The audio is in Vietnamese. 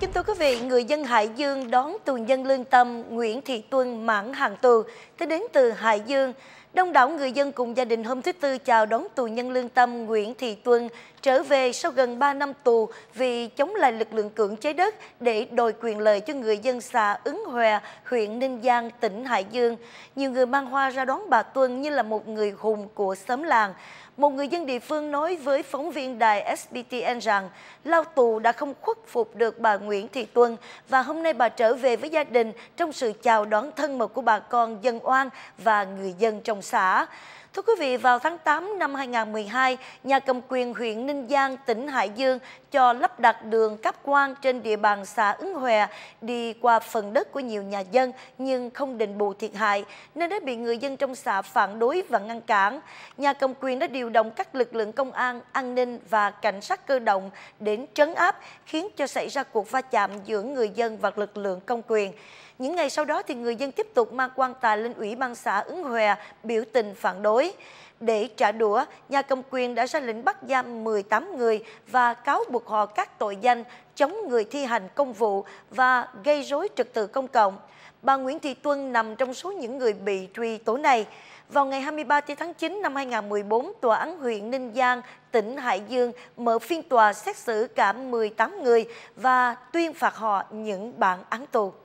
Kính thưa quý vị, người dân Hải Dương đón tù nhân lương tâm Nguyễn Thị Tuân Mãn Hàng Tù tới đến từ Hải Dương Đông đảo người dân cùng gia đình hôm thứ Tư chào đón tù nhân lương tâm Nguyễn Thị Tuân trở về sau gần 3 năm tù vì chống lại lực lượng cưỡng chế đất để đòi quyền lợi cho người dân xã Ứng Hòa, huyện Ninh Giang, tỉnh Hải Dương. Nhiều người mang hoa ra đón bà Tuân như là một người hùng của xóm làng. Một người dân địa phương nói với phóng viên đài SBTN rằng lao tù đã không khuất phục được bà Nguyễn Thị Tuân và hôm nay bà trở về với gia đình trong sự chào đón thân mật của bà con dân oan và người dân trong Đồng Xá. Thưa quý vị, vào tháng 8 năm 2012, nhà cầm quyền huyện Ninh Giang, tỉnh Hải Dương cho lắp đặt đường cáp quang trên địa bàn xã Ứng Hòe đi qua phần đất của nhiều nhà dân nhưng không đền bù thiệt hại nên đã bị người dân trong xã phản đối và ngăn cản. Nhà cầm quyền đã điều động các lực lượng công an, an ninh và cảnh sát cơ động đến trấn áp khiến cho xảy ra cuộc va chạm giữa người dân và lực lượng công quyền. Những ngày sau đó thì người dân tiếp tục mang quan tài lên ủy ban xã Ứng Hòe biểu tình phản đối lỗi. Để trả đũa, nhà cầm quyền đã ra lệnh bắt giam 18 người và cáo buộc họ các tội danh chống người thi hành công vụ và gây rối trật tự công cộng. Bà Nguyễn Thị Tuân nằm trong số những người bị truy tố này. Vào ngày 23 tháng 9 năm 2014, Tòa án huyện Ninh Giang, tỉnh Hải Dương mở phiên tòa xét xử cả 18 người và tuyên phạt họ những bản án tù.